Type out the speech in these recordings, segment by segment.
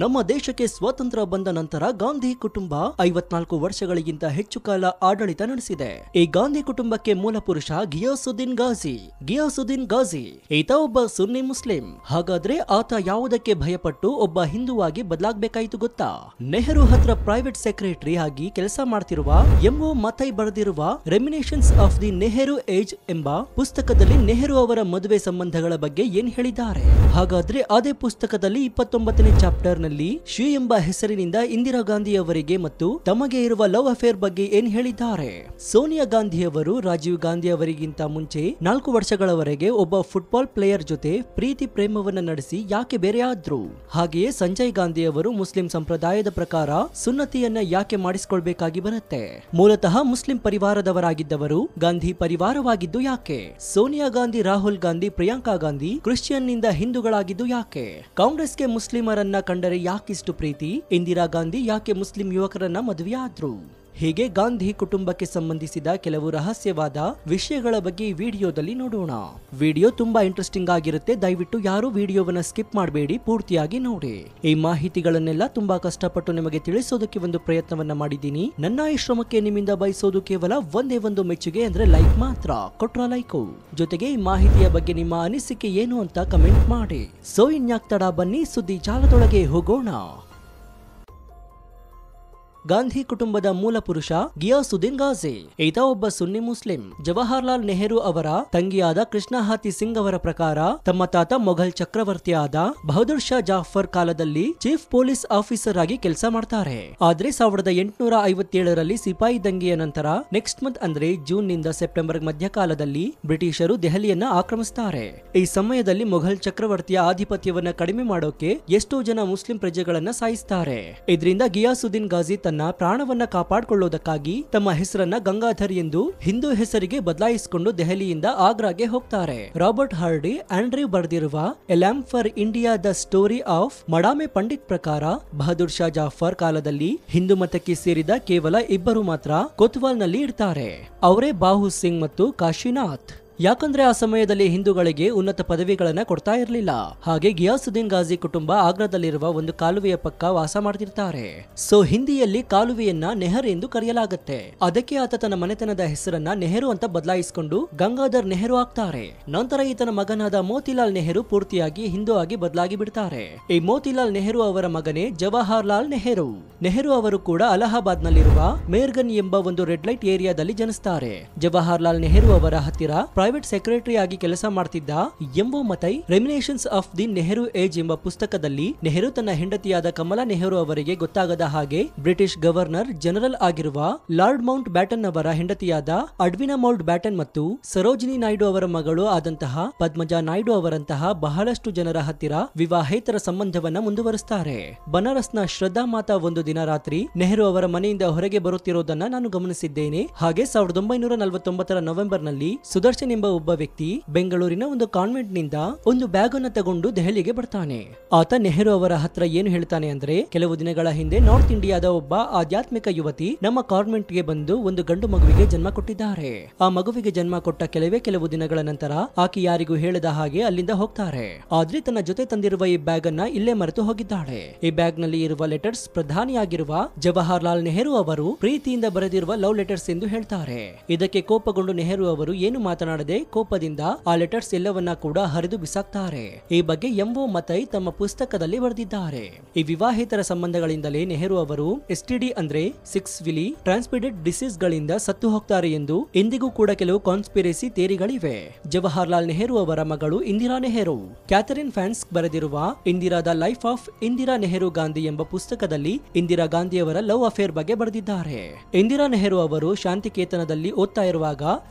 ನಮ್ಮ ದೇಶಕ್ಕೆ ಸ್ವಾತಂತ್ರ್ಯ ಬಂದ ನಂತರ ಗಾಂಧಿ ಕುಟುಂಬ ಐವತ್ನಾಲ್ಕು ವರ್ಷಗಳಿಗಿಂತ ಹೆಚ್ಚು ಕಾಲ ಆಡಳಿತ ನಡೆಸಿದೆ ಈ ಗಾಂಧಿ ಕುಟುಂಬಕ್ಕೆ ಮೂಲ ಪುರುಷ ಗಿಯಾಸುದ್ದೀನ್ ಗಾಜಿ ಗಿಯಾಸುದ್ದೀನ್ ಗಾಜಿ ಈತ ಒಬ್ಬ ಸುನ್ನಿ ಮುಸ್ಲಿಂ ಹಾಗಾದ್ರೆ ಆತ ಯಾವುದಕ್ಕೆ ಭಯಪಟ್ಟು ಒಬ್ಬ ಹಿಂದುವಾಗಿ ಬದಲಾಗಬೇಕಾಯಿತು ಗೊತ್ತಾ ನೆಹರು ಹತ್ರ ಪ್ರೈವೇಟ್ ಸೆಕ್ರೆಟರಿ ಆಗಿ ಕೆಲಸ ಮಾಡ್ತಿರುವ ಎಂಒ ಮತೈ ಬರೆದಿರುವ reminiscences of the Nehru age ಎಂಬ ಪುಸ್ತಕದಲ್ಲಿ ನೆಹರು ಅವರ ಮದುವೆ ಸಂಬಂಧಗಳ ಬಗ್ಗೆ ಏನ್ ಹೇಳಿದ್ದಾರೆ ಹಾಗಾದ್ರೆ ಅದೇ ಪುಸ್ತಕದಲ್ಲಿ ಇಪ್ಪತ್ತೊಂಬತ್ತನೇ ಚಾಪ್ಟರ್ ನಲ್ಲಿ ಶ್ರೀ ಎಂಬ ಹೆಸರಿನಿಂದ ಇಂದಿರಾ ಅವರಿಗೆ ಮತ್ತು ತಮಗೆ ಇರುವ ಲವ್ ಅಫೇರ್ ಬಗ್ಗೆ ಏನ್ ಹೇಳಿದ್ದಾರೆ ಸೋನಿಯಾ ಗಾಂಧಿ ಅವರು ರಾಜೀವ್ ಗಾಂಧಿ ಅವರಿಗಿಂತ ಮುಂಚೆ ನಾಲ್ಕು ವರ್ಷಗಳವರೆಗೆ ಒಬ್ಬ ಫುಟ್ಬಾಲ್ ಪ್ಲೇಯರ್ ಜೊತೆ ಪ್ರೀತಿ ಪ್ರೇಮವನ್ನ ನಡೆಸಿ ಯಾಕೆ ಬೇರೆಯಾದ್ರು ಹಾಗೆಯೇ ಸಂಜಯ್ ಗಾಂಧಿ ಅವರು ಮುಸ್ಲಿಂ ಸಂಪ್ರದಾಯದ ಪ್ರಕಾರ ಸುನ್ನತಿಯನ್ನ ಯಾಕೆ ಮಾಡಿಸಿಕೊಳ್ಬೇಕಾಗಿ ಬರುತ್ತೆ ಮೂಲತಃ ಮುಸ್ಲಿಂ ಪರಿವಾರದವರಾಗಿದ್ದವರು ಗಾಂಧಿ ಪರಿವಾರವಾಗಿದ್ದು ಯಾಕೆ ಸೋನಿಯಾ ಗಾಂಧಿ ರಾಹುಲ್ ಗಾಂಧಿ ಪ್ರಿಯಾಂಕಾ ಗಾಂಧಿ ಕ್ರಿಶ್ಚಿಯನ್ ನಿಂದ ಹಿಂದೂಗಳಾಗಿದ್ದು ಯಾಕೆ ಕಾಂಗ್ರೆಸ್ಗೆ ಮುಸ್ಲಿಮರನ್ನ ಕಂಡ ಯಾಕೆ ಯಾಕಿಷ್ಟು ಪ್ರೀತಿ ಇಂದಿರಾ ಗಾಂಧಿ ಯಾಕೆ ಮುಸ್ಲಿಂ ಯುವಕರನ್ನ ಮದುವೆಯಾದ್ರು ಹೀಗೆ ಗಾಂಧಿ ಕುಟುಂಬಕ್ಕೆ ಸಂಬಂಧಿಸಿದ ಕೆಲವು ರಹಸ್ಯವಾದ ವಿಷಯಗಳ ಬಗ್ಗೆ ಈ ವಿಡಿಯೋದಲ್ಲಿ ನೋಡೋಣ ವಿಡಿಯೋ ತುಂಬಾ ಇಂಟ್ರೆಸ್ಟಿಂಗ್ ಆಗಿರುತ್ತೆ ದಯವಿಟ್ಟು ಯಾರು ವಿಡಿಯೋವನ್ನ ಸ್ಕಿಪ್ ಮಾಡಬೇಡಿ ಪೂರ್ತಿಯಾಗಿ ನೋಡಿ ಈ ಮಾಹಿತಿಗಳನ್ನೆಲ್ಲ ತುಂಬಾ ಕಷ್ಟಪಟ್ಟು ನಿಮಗೆ ತಿಳಿಸೋದಕ್ಕೆ ಒಂದು ಪ್ರಯತ್ನವನ್ನ ಮಾಡಿದ್ದೀನಿ ನನ್ನ ಈ ಶ್ರಮಕ್ಕೆ ನಿಮ್ಮಿಂದ ಬಯಸೋದು ಕೇವಲ ಒಂದೇ ಒಂದು ಮೆಚ್ಚುಗೆ ಅಂದ್ರೆ ಲೈಕ್ ಮಾತ್ರ ಕೊಟ್ರ ಲೈಕು ಜೊತೆಗೆ ಈ ಮಾಹಿತಿಯ ಬಗ್ಗೆ ನಿಮ್ಮ ಅನಿಸಿಕೆ ಏನು ಅಂತ ಕಮೆಂಟ್ ಮಾಡಿ ಸೋ ಇನ್ಯಾಕ್ ತಡ ಬನ್ನಿ ಸುದ್ದಿ ಜಾಲದೊಳಗೆ ಹೋಗೋಣ ಗಾಂಧಿ ಕುಟುಂಬದ ಮೂಲ ಪುರುಷ ಗಿಯಾಸುದ್ದೀನ್ ಘಾಜಿ ಈತ ಒಬ್ಬ ಸುನ್ನಿ ಮುಸ್ಲಿಂ ಜವಾಹರ್ಲಾಲ್ ನೆಹರು ಅವರ ತಂಗಿಯಾದ ಕೃಷ್ಣಹಾತಿ ಸಿಂಗ್ ಅವರ ಪ್ರಕಾರ ತಮ್ಮ ತಾತ ಮೊಘಲ್ ಚಕ್ರವರ್ತಿಯಾದ ಬಹದ್ದೂರ್ ಶಾ ಜಾಫರ್ ಕಾಲದಲ್ಲಿ ಚೀಫ್ ಪೊಲೀಸ್ ಆಫೀಸರ್ ಆಗಿ ಕೆಲಸ ಮಾಡ್ತಾರೆ ಆದ್ರೆ ಸಾವಿರದ ಎಂಟುನೂರ ಐವತ್ತೇಳರಲ್ಲಿ ಸಿಪಾಯಿ ದಂಗೆಯ ನಂತರ ನೆಕ್ಸ್ಟ್ ಮಂತ್ ಅಂದ್ರೆ ಜೂನ್ ನಿಂದ ಸೆಪ್ಟೆಂಬರ್ ಮಧ್ಯಕಾಲದಲ್ಲಿ ಬ್ರಿಟಿಷರು ದೆಹಲಿಯನ್ನ ಆಕ್ರಮಿಸುತ್ತಾರೆ ಈ ಸಮಯದಲ್ಲಿ ಮೊಘಲ್ ಚಕ್ರವರ್ತಿಯ ಆಧಿಪತ್ಯವನ್ನ ಕಡಿಮೆ ಮಾಡೋಕೆ ಎಷ್ಟೋ ಜನ ಮುಸ್ಲಿಂ ಪ್ರಜೆಗಳನ್ನ ಸಾಯಿಸುತ್ತಾರೆ ಇದರಿಂದ ಗಿಯಾಸುದ್ದೀನ್ ಗಾಜಿ ತನ್ನ ಪ್ರಾಣವನ್ನ ಕಾಪಾಡಿಕೊಳ್ಳುವುದಕ್ಕಾಗಿ ತಮ್ಮ ಹೆಸರನ್ನ ಗಂಗಾಧರ್ ಎಂದು ಹಿಂದೂ ಹೆಸರಿಗೆ ಬದಲಾಯಿಸಿಕೊಂಡು ದೆಹಲಿಯಿಂದ ಆಗ್ರಾಗೆ ಹೋಗ್ತಾರೆ ರಾಬರ್ಟ್ ಹಾರ್ಡಿ ಆಂಡ್ರ್ಯೂ ಬರೆದಿರುವ a lamp for India the story of Madame Pandit ಪ್ರಕಾರ ಬಹದೂರ್ ಶಾ ಜಾಫರ್ ಕಾಲದಲ್ಲಿ ಹಿಂದೂ ಮತಕ್ಕೆ ಸೇರಿದ ಕೇವಲ ಇಬ್ಬರು ಮಾತ್ರ ಕೊತ್ವಾಲ್ ನಲ್ಲಿ ಇರ್ತಾರೆ ಅವರೇ ಬಾಹು ಸಿಂಗ್ ಮತ್ತು ಕಾಶಿನಾಥ್ ಯಾಕಂದ್ರೆ ಆ ಸಮಯದಲ್ಲಿ ಹಿಂದೂಗಳಿಗೆ ಉನ್ನತ ಪದವಿಗಳನ್ನ ಕೊಡ್ತಾ ಇರಲಿಲ್ಲ ಹಾಗೆ ಗಿಯಾಸುದ್ದೀನ್ ಗಾಜಿ ಕುಟುಂಬ ಆಗ್ರಾದಲ್ಲಿರುವ ಒಂದು ಕಾಲುವೆಯ ಪಕ್ಕ ವಾಸ ಮಾಡ್ತಿರ್ತಾರೆ ಸೊ ಹಿಂದಿಯಲ್ಲಿ ಕಾಲುವೆಯನ್ನ ನೆಹರು ಎಂದು ಕರೆಯಲಾಗುತ್ತೆ ಅದಕ್ಕೆ ಆತ ತನ್ನ ಮನೆತನದ ಹೆಸರನ್ನ ನೆಹರು ಅಂತ ಬದಲಾಯಿಸಿಕೊಂಡು ಗಂಗಾಧರ್ ನೆಹರು ಆಗ್ತಾರೆ ನಂತರ ಈತನ ಮಗನಾದ ಮೋತಿಲಾಲ್ ನೆಹರು ಪೂರ್ತಿಯಾಗಿ ಹಿಂದೂ ಆಗಿ ಬದಲಾಗಿ ಬಿಡ್ತಾರೆ ಈ ಮೋತಿಲಾಲ್ ನೆಹರು ಅವರ ಮಗನೇ ಜವಾಹರ್ ಲಾಲ್ ನೆಹರು ನೆಹರು ಅವರು ಕೂಡ ಅಲಹಾಬಾದ್ ನಲ್ಲಿರುವ ಮೇರ್ಗನ್ ಎಂಬ ಒಂದು ರೆಡ್ ಲೈಟ್ ಏರಿಯಾದಲ್ಲಿ ಜನಿಸ್ತಾರೆ ಜವಾಹರ್ ಲಾಲ್ ನೆಹರು ಅವರ ಹತ್ತಿರ ಪ್ರೈವೇಟ್ ಸೆಕ್ರೆಟರಿ ಆಗಿ ಕೆಲಸ ಮಾಡ್ತಿದ್ದ ಎಂಬೋ Mathai reminiscences of the Nehru age ಎಂಬ ಪುಸ್ತಕದಲ್ಲಿ ನೆಹರು ತನ್ನ ಹೆಂಡತಿಯಾದ ಕಮಲಾ ನೆಹರು ಅವರಿಗೆ ಗೊತ್ತಾಗದ ಹಾಗೆ ಬ್ರಿಟಿಷ್ ಗವರ್ನರ್ ಜನರಲ್ ಆಗಿರುವ ಲಾರ್ಡ್ ಮೌಂಟ್ ಬ್ಯಾಟನ್ ಅವರ ಹೆಂಡತಿಯಾದ ಅಡ್ವಿನಾ ಮೌಂಟ್ ಬ್ಯಾಟನ್ ಮತ್ತು ಸರೋಜಿನಿ ನಾಯ್ಡು ಅವರ ಮಗಳು ಆದಂತಹ ಪದ್ಮಜಾ ನಾಯ್ಡು ಅವರಂತಹ ಬಹಳಷ್ಟು ಜನರ ಹತ್ತಿರ ವಿವಾಹೇತರ ಸಂಬಂಧವನ್ನ ಮುಂದುವರಿಸುತ್ತಾರೆ ಬನಾರಸ್ನ ಶ್ರದ್ಧಾ ಮಾತಾ ಒಂದು ದಿನ ರಾತ್ರಿ ನೆಹರು ಅವರ ಮನೆಯಿಂದ ಹೊರಗೆ ಬರುತ್ತಿರುವುದನ್ನ ನಾನು ಗಮನಿಸಿದ್ದೇನೆ ಹಾಗೆ ಸಾವಿರದ ಒಂಬೈನೂರ ನಲವತ್ತೊಂಬತ್ತರ ನವೆಂಬರ್ನಲ್ಲಿ ಸುದರ್ಶನ್ ಎಂಬ ಒಬ್ಬ ವ್ಯಕ್ತಿ ಬೆಂಗಳೂರಿನ ಒಂದು ಕಾನ್ವೆಂಟ್ ನಿಂದ ಒಂದು ಬ್ಯಾಗ್ ಅನ್ನು ತಗೊಂಡು ದೆಹಲಿಗೆ ಬರ್ತಾನೆ ಆತ ನೆಹರು ಅವರ ಹತ್ರ ಏನು ಹೇಳ್ತಾನೆ ಅಂದ್ರೆ ಕೆಲವು ದಿನಗಳ ಹಿಂದೆ ನಾರ್ತ್ ಇಂಡಿಯಾದ ಒಬ್ಬ ಆಧ್ಯಾತ್ಮಿಕ ಯುವತಿ ನಮ್ಮ ಕಾನ್ವೆಂಟ್ ಗೆ ಬಂದು ಒಂದು ಗಂಡು ಮಗುವಿಗೆ ಜನ್ಮ ಕೊಟ್ಟಿದ್ದಾರೆ ಆ ಮಗುವಿಗೆ ಜನ್ಮ ಕೊಟ್ಟ ಕೆಲವೇ ಕೆಲವು ದಿನಗಳ ನಂತರ ಆಕೆ ಯಾರಿಗೂ ಹೇಳದ ಹಾಗೆ ಅಲ್ಲಿಂದ ಹೋಗ್ತಾರೆ ಆದ್ರೆ ತನ್ನ ಜೊತೆ ತಂದಿರುವ ಈ ಬ್ಯಾಗ್ ಅನ್ನ ಇಲ್ಲೇ ಮರೆತು ಹೋಗಿದ್ದಾಳೆ ಈ ಬ್ಯಾಗ್ ನಲ್ಲಿ ಇರುವ ಲೆಟರ್ಸ್ ಪ್ರಧಾನಿಯಾಗಿರುವ ಜವಾಹರ್ಲಾಲ್ ನೆಹರು ಅವರು ಪ್ರೀತಿಯಿಂದ ಬರೆದಿರುವ ಲವ್ ಲೆಟರ್ಸ್ ಎಂದು ಹೇಳ್ತಾರೆ ಇದಕ್ಕೆ ಕೋಪಗೊಂಡು ನೆಹರು ಅವರು ಏನು ಮಾತನಾಡ ಮಾಡದೆ ಕೋಪದಿಂದ ಆ ಲೆಟರ್ಸ್ ಎಲ್ಲವನ್ನ ಕೂಡ ಹರಿದು ಬಿಸಾಕ್ತಾರೆ ಈ ಬಗ್ಗೆ ಒ ಮತೈ ತಮ್ಮ ಪುಸ್ತಕದಲ್ಲಿ ಬರೆದಿದ್ದಾರೆ ಈ ವಿವಾಹಿತರ ಸಂಬಂಧಗಳಿಂದಲೇ ನೆಹರು ಅವರು ಎಸ್ಟಿಡಿ ಅಂದ್ರೆ ಸಿಕ್ಸ್ ವಿಲಿ ಟ್ರಾನ್ಸ್ಮಿಟೆಡ್ ಡಿಸೀಸ್ ಗಳಿಂದ ಸತ್ತು ಹೋಗ್ತಾರೆ ಎಂದು ಇಂದಿಗೂ ಕೂಡ ಕೆಲವು ಕಾನ್ಸ್ಪಿರೆಸಿ ತೇರಿಗಳಿವೆ ಜವಾಹರ್ಲಾಲ್ ನೆಹರು ಅವರ ಮಗಳು ಇಂದಿರಾ ನೆಹರು ಕ್ಯಾಥರಿನ್ ಫ್ಯಾನ್ಸ್ ಬರೆದಿರುವ ಇಂದಿರಾದ ಲೈಫ್ ಆಫ್ ಇಂದಿರಾ ನೆಹರು ಗಾಂಧಿ ಎಂಬ ಪುಸ್ತಕದಲ್ಲಿ ಇಂದಿರಾ ಗಾಂಧಿಯವರ ಲವ್ ಅಫೇರ್ ಬಗ್ಗೆ ಬರೆದಿದ್ದಾರೆ ಇಂದಿರಾ ನೆಹರು ಅವರು ಶಾಂತಿಕೇತನದಲ್ಲಿ ಓದ್ತಾ ಇರುವಾಗ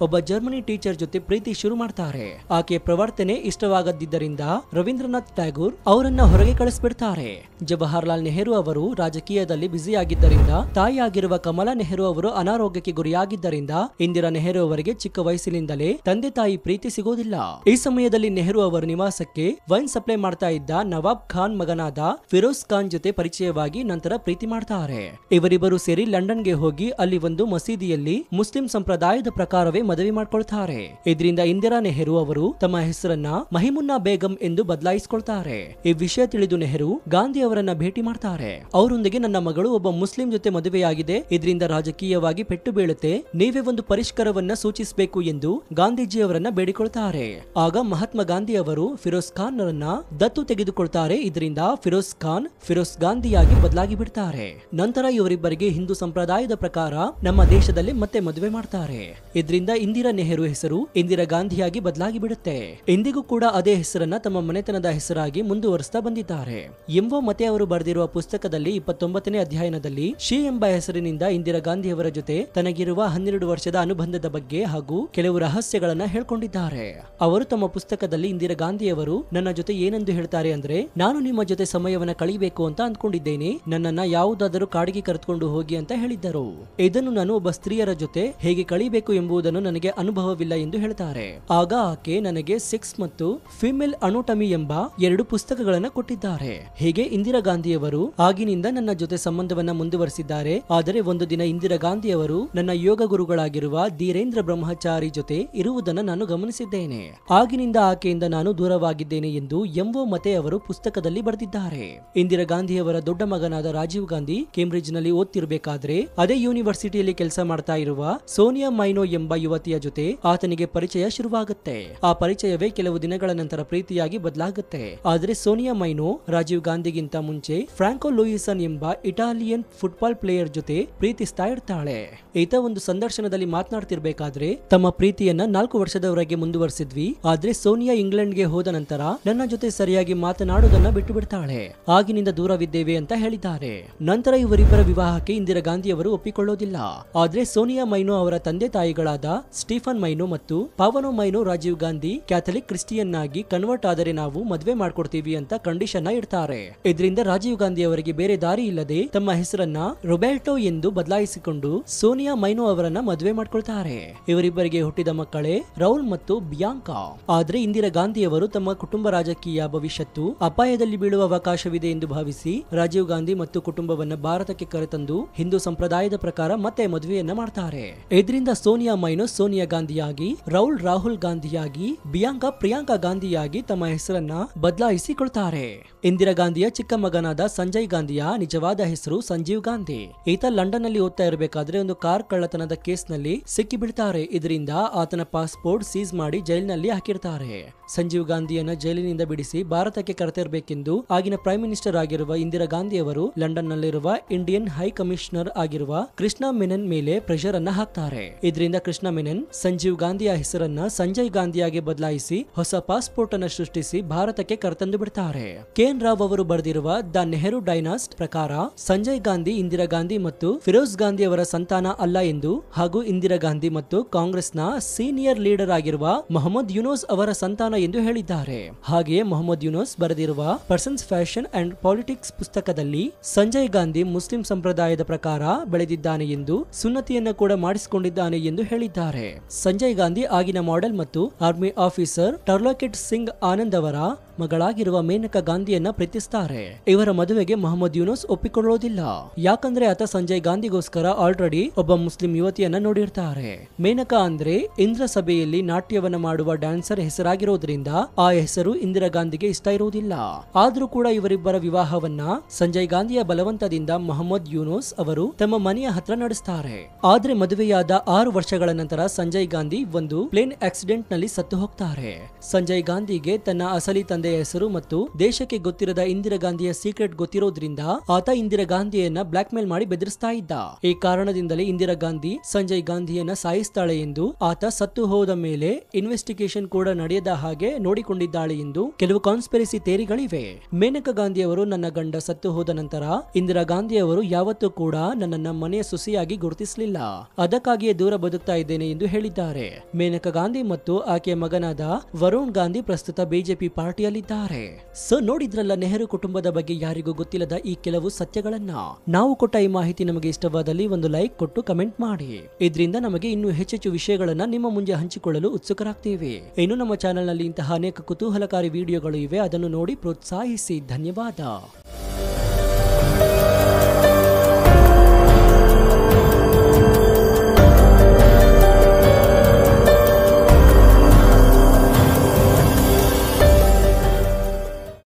ಒಬ್ಬ ಜರ್ಮನಿ ಟೀಚರ್ ಜೊತೆ ಪ್ರೀತಿ ಶುರು ಮಾಡ್ತಾರೆ ಆಕೆ ಪ್ರವರ್ತನೆ ಇಷ್ಟವಾಗದಿದ್ದರಿಂದ ರವೀಂದ್ರನಾಥ್ ಟ್ಯಾಗೂರ್ ಅವರನ್ನ ಹೊರಗೆ ಕಳಿಸ್ಬಿಡ್ತಾರೆ ಜವಾಹರ್ಲಾಲ್ ನೆಹರು ಅವರು ರಾಜಕೀಯದಲ್ಲಿ ಬ್ಯುಸಿಯಾಗಿದ್ದರಿಂದ ತಾಯಿಯಾಗಿರುವ ಕಮಲಾ ನೆಹರು ಅವರು ಅನಾರೋಗ್ಯಕ್ಕೆ ಗುರಿಯಾಗಿದ್ದರಿಂದ ಇಂದಿರಾ ನೆಹರು ಅವರಿಗೆ ಚಿಕ್ಕ ವಯಸ್ಸಿನಿಂದಲೇ ತಂದೆ ತಾಯಿ ಪ್ರೀತಿ ಸಿಗೋದಿಲ್ಲ ಈ ಸಮಯದಲ್ಲಿ ನೆಹರು ಅವರ ನಿವಾಸಕ್ಕೆ ವೈನ್ ಸಪ್ಲೈ ಮಾಡ್ತಾ ಇದ್ದ ನವಾಬ್ ಖಾನ್ ಮಗನಾದ ಫಿರೋಜ್ ಖಾನ್ ಜೊತೆ ಪರಿಚಯವಾಗಿ ನಂತರ ಪ್ರೀತಿ ಮಾಡ್ತಾರೆ ಇವರಿಬ್ಬರು ಸೇರಿ ಲಂಡನ್ಗೆ ಹೋಗಿ ಅಲ್ಲಿ ಒಂದು ಮಸೀದಿಯಲ್ಲಿ ಮುಸ್ಲಿಂ ಸಂಪ್ರದಾಯದ ಪ್ರಕಾರವೇ ಮದುವೆ ಮಾಡ್ಕೊಳ್ತಾರೆ ಇದರಿಂದ ಇಂದಿರಾ ನೆಹರು ಅವರು ತಮ್ಮ ಹೆಸರನ್ನ ಮಹಿಮುನ್ನಾ ಬೇಗಂ ಎಂದು ಬದಲಾಯಿಸಿಕೊಳ್ತಾರೆ ಈ ವಿಷಯ ತಿಳಿದು ನೆಹರು ಗಾಂಧಿ ಅವರನ್ನ ಭೇಟಿ ಮಾಡ್ತಾರೆ ಅವರೊಂದಿಗೆ ನನ್ನ ಮಗಳು ಒಬ್ಬ ಮುಸ್ಲಿಂ ಜೊತೆ ಮದುವೆಯಾಗಿದೆ ಇದರಿಂದ ರಾಜಕೀಯವಾಗಿ ಪೆಟ್ಟು ಬೀಳುತ್ತೆ ನೀವೇ ಒಂದು ಪರಿಷ್ಕಾರವನ್ನ ಸೂಚಿಸಬೇಕು ಎಂದು ಗಾಂಧೀಜಿ ಅವರನ್ನ ಬೇಡಿಕೊಳ್ತಾರೆ ಆಗ ಮಹಾತ್ಮ ಗಾಂಧಿ ಅವರು ಫಿರೋಜ್ ಖಾನ್ ಅವರನ್ನ ದತ್ತು ತೆಗೆದುಕೊಳ್ತಾರೆ ಇದರಿಂದ ಫಿರೋಜ್ ಖಾನ್ ಫಿರೋಜ್ ಗಾಂಧಿಯಾಗಿ ಬದಲಾಗಿ ಬಿಡ್ತಾರೆ ನಂತರ ಇವರಿಬ್ಬರಿಗೆ ಹಿಂದೂ ಸಂಪ್ರದಾಯದ ಪ್ರಕಾರ ನಮ್ಮ ದೇಶದಲ್ಲಿ ಮತ್ತೆ ಮದುವೆ ಮಾಡ್ತಾರೆ ಇದರಿಂದ ಇಂದಿರಾ ನೆಹರು ಹೆಸರು ಇಂದಿರಾ ಗಾಂಧಿಯಾಗಿ ಬದಲಾಗಿ ಬಿಡುತ್ತೆ ಇಂದಿಗೂ ಕೂಡ ಅದೇ ಹೆಸರನ್ನ ತಮ್ಮ ಮನೆತನದ ಹೆಸರಾಗಿ ಮುಂದುವರಿಸ್ತಾ ಬಂದಿದ್ದಾರೆ ಎಂಬೋ ಮತೆ ಅವರು ಬರೆದಿರುವ ಪುಸ್ತಕದಲ್ಲಿ ಇಪ್ಪತ್ತೊಂಬತ್ತನೇ ಅಧ್ಯಯನದಲ್ಲಿ ಶಿ ಎಂಬ ಹೆಸರಿನಿಂದ ಇಂದಿರಾ ಗಾಂಧಿಯವರ ಜೊತೆ ತನಗಿರುವ ಹನ್ನೆರಡು ವರ್ಷದ ಅನುಬಂಧದ ಬಗ್ಗೆ ಹಾಗೂ ಕೆಲವು ರಹಸ್ಯಗಳನ್ನ ಹೇಳ್ಕೊಂಡಿದ್ದಾರೆ ಅವರು ತಮ್ಮ ಪುಸ್ತಕದಲ್ಲಿ ಇಂದಿರಾ ಗಾಂಧಿಯವರು ನನ್ನ ಜೊತೆ ಏನೆಂದು ಹೇಳ್ತಾರೆ ಅಂದ್ರೆ ನಾನು ನಿಮ್ಮ ಜೊತೆ ಸಮಯವನ್ನ ಕಳಿಬೇಕು ಅಂತ ಅಂದ್ಕೊಂಡಿದ್ದೇನೆ ನನ್ನನ್ನ ಯಾವುದಾದರೂ ಕಾಡಿಗೆ ಕರೆದುಕೊಂಡು ಹೋಗಿ ಅಂತ ಹೇಳಿದ್ದರು ಇದನ್ನು ನಾನು ಒಬ್ಬ ಸ್ತ್ರೀಯರ ಜೊತೆ ಹೇಗೆ ಕಳಿಬೇಕು ಎಂಬುದನ್ನು ನನಗೆ ಅನುಭವವಿಲ್ಲ ಎಂದು ಹೇಳಿ ಹೇಳ್ತಾರೆ ಆಗ ಆಕೆ ನನಗೆ ಸೆಕ್ಸ್ ಮತ್ತು ಫಿಮೇಲ್ ಅನೋಟಮಿ ಎಂಬ ಎರಡು ಪುಸ್ತಕಗಳನ್ನು ಕೊಟ್ಟಿದ್ದಾರೆ ಹೀಗೆ ಇಂದಿರಾ ಗಾಂಧಿಯವರು ಆಗಿನಿಂದ ನನ್ನ ಜೊತೆ ಸಂಬಂಧವನ್ನ ಮುಂದುವರೆಸಿದ್ದಾರೆ ಆದರೆ ಒಂದು ದಿನ ಇಂದಿರಾ ಗಾಂಧಿಯವರು ನನ್ನ ಯೋಗ ಗುರುಗಳಾಗಿರುವ ಧೀರೇಂದ್ರ ಬ್ರಹ್ಮಚಾರಿ ಜೊತೆ ಇರುವುದನ್ನು ನಾನು ಗಮನಿಸಿದ್ದೇನೆ ಆಗಿನಿಂದ ಆಕೆಯಿಂದ ನಾನು ದೂರವಾಗಿದ್ದೇನೆ ಎಂದು ಎಂಒ ಮತೆ ಅವರು ಪುಸ್ತಕದಲ್ಲಿ ಬರೆದಿದ್ದಾರೆ ಇಂದಿರಾ ಗಾಂಧಿಯವರ ದೊಡ್ಡ ಮಗನಾದ ರಾಜೀವ್ ಗಾಂಧಿ ಕೇಂಬ್ರಿಡ್ಜ್ ನಲ್ಲಿ ಓದ್ತಿರ್ಬೇಕಾದ್ರೆ ಅದೇ ಯೂನಿವರ್ಸಿಟಿಯಲ್ಲಿ ಕೆಲಸ ಮಾಡ್ತಾ ಇರುವ ಸೋನಿಯಾ ಮೈನೋ ಎಂಬ ಯುವತಿಯ ಜೊತೆ ಆತನಿಗೆ ಪರಿಚಯ ಶುರುವಾಗುತ್ತೆ ಆ ಪರಿಚಯವೇ ಕೆಲವು ದಿನಗಳ ನಂತರ ಪ್ರೀತಿಯಾಗಿ ಬದಲಾಗುತ್ತೆ ಆದರೆ ಸೋನಿಯಾ ಮೈನೋ ರಾಜೀವ್ ಗಾಂಧಿಗಿಂತ ಮುಂಚೆ ಫ್ರಾಂಕೋ ಲೂಯಿಸನ್ ಎಂಬ ಇಟಾಲಿಯನ್ ಫುಟ್ಬಾಲ್ ಪ್ಲೇಯರ್ ಜೊತೆ ಪ್ರೀತಿಸ್ತಾ ಇರ್ತಾಳೆ ಈತ ಒಂದು ಸಂದರ್ಶನದಲ್ಲಿ ಮಾತನಾಡ್ತಿರ್ಬೇಕಾದ್ರೆ ತಮ್ಮ ಪ್ರೀತಿಯನ್ನ ನಾಲ್ಕು ವರ್ಷದವರೆಗೆ ಮುಂದುವರೆಸಿದ್ವಿ ಆದ್ರೆ ಸೋನಿಯಾ ಇಂಗ್ಲೆಂಡ್ ಗೆ ಹೋದ ನಂತರ ನನ್ನ ಜೊತೆ ಸರಿಯಾಗಿ ಮಾತನಾಡೋದನ್ನ ಬಿಟ್ಟು ಬಿಡ್ತಾಳೆ ಆಗಿನಿಂದ ದೂರವಿದ್ದೇವೆ ಅಂತ ಹೇಳಿದ್ದಾರೆ ನಂತರ ಇವರಿಬ್ಬರ ವಿವಾಹಕ್ಕೆ ಇಂದಿರಾ ಗಾಂಧಿ ಅವರು ಒಪ್ಪಿಕೊಳ್ಳೋದಿಲ್ಲ ಆದ್ರೆ ಸೋನಿಯಾ ಮೈನೋ ಅವರ ತಂದೆ ತಾಯಿಗಳಾದ ಸ್ಟೀಫನ್ ಮೈನೋ ಮತ್ತು ಪಾವನೋ Maino Rajiv Gandhi Catholic Christian ಆಗಿ ಕನ್ವರ್ಟ್ ಆದರೆ ನಾವು ಮದುವೆ ಮಾಡ್ಕೊಡ್ತೀವಿ ಅಂತ ಕಂಡೀಷನ್ ಇಡ್ತಾರೆ ಇದರಿಂದ ರಾಜೀವ್ ಗಾಂಧಿ ಅವರಿಗೆ ಬೇರೆ ದಾರಿ ಇಲ್ಲದೆ ತಮ್ಮ ಹೆಸರನ್ನ ರೊಬೆಲ್ಟೋ ಎಂದು ಬದಲಾಯಿಸಿಕೊಂಡು ಸೋನಿಯಾ ಮೈನೋ ಅವರನ್ನ ಮದುವೆ ಮಾಡ್ಕೊಳ್ತಾರೆ ಇವರಿಬ್ಬರಿಗೆ ಹುಟ್ಟಿದ ಮಕ್ಕಳೇ ರೌಲ್ ಮತ್ತು ಬಿಯಾಂಕಾ ಆದ್ರೆ ಇಂದಿರಾ ಗಾಂಧಿ ಅವರು ತಮ್ಮ ಕುಟುಂಬ ರಾಜಕೀಯ ಭವಿಷ್ಯತ್ತು ಅಪಾಯದಲ್ಲಿ ಬೀಳುವ ಅವಕಾಶವಿದೆ ಎಂದು ಭಾವಿಸಿ ರಾಜೀವ್ ಗಾಂಧಿ ಮತ್ತು ಕುಟುಂಬವನ್ನ ಭಾರತಕ್ಕೆ ಕರೆತಂದು ಹಿಂದೂ ಸಂಪ್ರದಾಯದ ಪ್ರಕಾರ ಮತ್ತೆ ಮದುವೆಯನ್ನ ಮಾಡ್ತಾರೆ ಇದರಿಂದ ಸೋನಿಯಾ ಮೈನೋ ಸೋನಿಯಾ ಗಾಂಧಿಯಾಗಿ ರೌಲ್ ರಾಹುಲ್ ಗಾಂಧಿಯಾಗಿ ಬಿಯಾಂಕಾ ಪ್ರಿಯಾಂಕಾ ಗಾಂಧಿಯಾಗಿ ತಮ್ಮ ಹೆಸರನ್ನ ಬದಲಾಯಿಸಿಕೊಳ್ತಾರೆ ಇಂದಿರಾ ಗಾಂಧಿಯ ಚಿಕ್ಕ ಮಗನಾದ ಸಂಜಯ್ ಗಾಂಧಿಯ ನಿಜವಾದ ಹೆಸರು ಸಂಜೀವ್ ಗಾಂಧಿ ಈತ ಲಂಡನ್ ನಲ್ಲಿ ಓದ್ತಾ ಇರಬೇಕಾದ್ರೆ ಒಂದು ಕಾರ್ ಕಳ್ಳತನದ ಕೇಸ್ ನಲ್ಲಿ ಸಿಕ್ಕಿ ಇದರಿಂದ ಆತನ ಪಾಸ್ಪೋರ್ಟ್ ಸೀಸ್ ಮಾಡಿ ಜೈಲಿನಲ್ಲಿ ಹಾಕಿರ್ತಾರೆ ಸಂಜೀವ್ ಗಾಂಧಿಯನ್ನ ಜೈಲಿನಿಂದ ಬಿಡಿಸಿ ಭಾರತಕ್ಕೆ ಕರೆತರಬೇಕೆಂದು ಆಗಿನ ಪ್ರೈಮ್ ಮಿನಿಸ್ಟರ್ ಆಗಿರುವ ಇಂದಿರಾ ಗಾಂಧಿಯವರು ಲಂಡನ್ ನಲ್ಲಿರುವ ಇಂಡಿಯನ್ ಹೈ ಕಮಿಷನರ್ ಆಗಿರುವ ಕೃಷ್ಣ ಮೆನನ್ ಮೇಲೆ ಪ್ರೆಷರ್ ಅನ್ನ ಹಾಕ್ತಾರೆ ಇದರಿಂದ ಕೃಷ್ಣ ಮೆನನ್ ಸಂಜೀವ್ ಗಾಂಧಿಯ ಹೆಸರನ್ನ ಸಂಜಯ್ ಗಾಂಧಿಯಾಗಿ ಬದಲಾಯಿಸಿ ಹೊಸ ಪಾಸ್ಪೋರ್ಟ್ ಅನ್ನು ಸೃಷ್ಟಿಸಿ ಭಾರತಕ್ಕೆ ಕರೆತಂದು ಬಿಡ್ತಾರೆ ಕೆಎನ್ ರಾವ್ ಅವರು ಬರೆದಿರುವ ದ ನೆಹರು ಡೈನಾಸ್ಟ್ ಪ್ರಕಾರ ಸಂಜಯ್ ಗಾಂಧಿ ಇಂದಿರಾ ಗಾಂಧಿ ಮತ್ತು ಫಿರೋಜ್ ಗಾಂಧಿ ಅವರ ಸಂತಾನ ಅಲ್ಲ ಎಂದು ಹಾಗೂ ಇಂದಿರಾ ಗಾಂಧಿ ಮತ್ತು ಕಾಂಗ್ರೆಸ್ನ ಸೀನಿಯರ್ ಲೀಡರ್ ಆಗಿರುವ ಮೊಹಮ್ಮದ್ ಯುನೋಸ್ ಅವರ ಸಂತಾನ ಎಂದು ಹೇಳಿದ್ದಾರೆ ಹಾಗೆಯೇ ಮೊಹಮ್ಮದ್ ಯುನೋಸ್ ಬರೆದಿರುವ ಪರ್ಸನ್ಸ್ ಫ್ಯಾಷನ್ ಅಂಡ್ ಪಾಲಿಟಿಕ್ಸ್ ಪುಸ್ತಕದಲ್ಲಿ ಸಂಜಯ್ ಗಾಂಧಿ ಮುಸ್ಲಿಂ ಸಂಪ್ರದಾಯದ ಪ್ರಕಾರ ಬೆಳೆದಿದ್ದಾನೆ ಎಂದು ಸುನ್ನತಿಯನ್ನು ಕೂಡ ಮಾಡಿಸಿಕೊಂಡಿದ್ದಾನೆ ಎಂದು ಹೇಳಿದ್ದಾರೆ ಸಂಜಯ್ ಗಾಂಧಿ ಆಗಿನ ಮಾಡೆಲ್ ಮತ್ತು ಆರ್ಮಿ ಆಫೀಸರ್ ಟರ್ಲಾಕೆಟ್ ಸಿಂಗ್ ಆನಂದ್ ಅವರ ಮಗಳಾಗಿರುವ ಮೇನಕಾ ಗಾಂಧಿಯನ್ನ ಪ್ರೀತಿಸ್ತಾರೆ ಇವರ ಮದುವೆಗೆ ಮೊಹಮ್ಮದ್ ಯೂನುಸ್ ಒಪ್ಪಿಕೊಳ್ಳೋದಿಲ್ಲ ಯಾಕಂದ್ರೆ ಆತ ಸಂಜಯ್ ಗಾಂಧಿಗೋಸ್ಕರ ಆಲ್ರೆಡಿ ಒಬ್ಬ ಮುಸ್ಲಿಂ ಯುವತಿಯನ್ನ ನೋಡಿರ್ತಾರೆ ಮೇನಕಾ ಅಂದ್ರೆ ಇಂದ್ರ ಸಭೆಯಲ್ಲಿ ನಾಟ್ಯವನ್ನ ಮಾಡುವ ಡ್ಯಾನ್ಸರ್ ಹೆಸರಾಗಿರೋದ್ರಿಂದ ಆ ಹೆಸರು ಇಂದಿರಾ ಗಾಂಧಿಗೆ ಇಷ್ಟ ಇರುವುದಿಲ್ಲ ಆದ್ರೂ ಕೂಡ ಇವರಿಬ್ಬರ ವಿವಾಹವನ್ನ ಸಂಜಯ್ ಗಾಂಧಿಯ ಬಲವಂತದಿಂದ ಮೊಹಮ್ಮದ್ ಯೂನುಸ್ ಅವರು ತಮ್ಮ ಮನೆಯ ಹತ್ರ ನಡೆಸ್ತಾರೆ ಆದ್ರೆ ಮದುವೆಯಾದ ಆರು ವರ್ಷಗಳ ನಂತರ ಸಂಜಯ್ ಗಾಂಧಿ ಒಂದು ಪ್ಲೇನ್ ಆಕ್ಸಿಡೆಂಟ್ ನಲ್ಲಿ ಸತ್ತು ಹೋಗ್ತಾರೆ ಸಂಜಯ್ ಗಾಂಧಿಗೆ ತನ್ನ ಅಸಲಿ ತಂದೆಯ ಹೆಸರು ಮತ್ತು ದೇಶಕ್ಕೆ ಗೊತ್ತಿರದ ಇಂದಿರಾ ಗಾಂಧಿಯ ಸೀಕ್ರೆಟ್ ಗೊತ್ತಿರೋದ್ರಿಂದ ಆತ ಇಂದಿರಾ ಗಾಂಧಿಯನ್ನ ಬ್ಲಾಕ್ ಮೇಲ್ ಮಾಡಿ ಬೆದರಿಸ್ತಾ ಇದ್ದ ಈ ಕಾರಣದಿಂದಲೇ ಇಂದಿರಾ ಗಾಂಧಿ ಸಂಜಯ್ ಗಾಂಧಿಯನ್ನ ಸಾಯಿಸ್ತಾಳೆ ಎಂದು ಆತ ಸತ್ತು ಹೋದ ಮೇಲೆ ಇನ್ವೆಸ್ಟಿಗೇಷನ್ ಕೂಡ ನಡೆಯದ ಹಾಗೆ ನೋಡಿಕೊಂಡಿದ್ದಾಳೆ ಎಂದು ಕೆಲವು ಕಾನ್ಸ್ಪೆರೆಸಿ ತೇರಿಗಳಿವೆ ಮೇನಕಾ ಗಾಂಧಿಯವರು ನನ್ನ ಗಂಡ ಸತ್ತು ಹೋದ ನಂತರ ಇಂದಿರಾ ಗಾಂಧಿಯವರು ಯಾವತ್ತೂ ಕೂಡ ನನ್ನನ್ನ ಮನೆಯ ಸುಸಿಯಾಗಿ ಗುರುತಿಸಲಿಲ್ಲ ಅದಕ್ಕಾಗಿಯೇ ದೂರ ಬದುಕ್ತಾ ಇದ್ದೇನೆ ಎಂದು ಹೇಳಿದ್ದಾರೆ ಮೇನಕಾ ಗಾಂಧಿ ಮತ್ತು ಆಕೆಯ ಮಗನಾದ ವರುಣ್ ಗಾಂಧಿ ಪ್ರಸ್ತುತ ಬಿಜೆಪಿ ಪಾರ್ಟಿಯಲ್ಲಿ ಸ್ಥಾನದಲ್ಲಿದ್ದಾರೆ ಸೊ ನೋಡಿದ್ರಲ್ಲ ನೆಹರು ಕುಟುಂಬದ ಬಗ್ಗೆ ಯಾರಿಗೂ ಗೊತ್ತಿಲ್ಲದ ಈ ಕೆಲವು ಸತ್ಯಗಳನ್ನ ನಾವು ಕೊಟ್ಟ ಈ ಮಾಹಿತಿ ನಮಗೆ ಇಷ್ಟವಾದಲ್ಲಿ ಒಂದು ಲೈಕ್ ಕೊಟ್ಟು ಕಮೆಂಟ್ ಮಾಡಿ ಇದರಿಂದ ನಮಗೆ ಇನ್ನೂ ಹೆಚ್ಚೆಚ್ಚು ವಿಷಯಗಳನ್ನ ನಿಮ್ಮ ಮುಂದೆ ಹಂಚಿಕೊಳ್ಳಲು ಉತ್ಸುಕರಾಗ್ತೀವಿ ಇನ್ನು ನಮ್ಮ ಚಾನೆಲ್ ನಲ್ಲಿ ಇಂತಹ ಅನೇಕ ಕುತೂಹಲಕಾರಿ ವಿಡಿಯೋಗಳು ಇವೆ ಅದನ್ನು ನೋಡಿ ಪ್ರೋತ್ಸಾಹಿಸಿ ಧನ್ಯವಾದ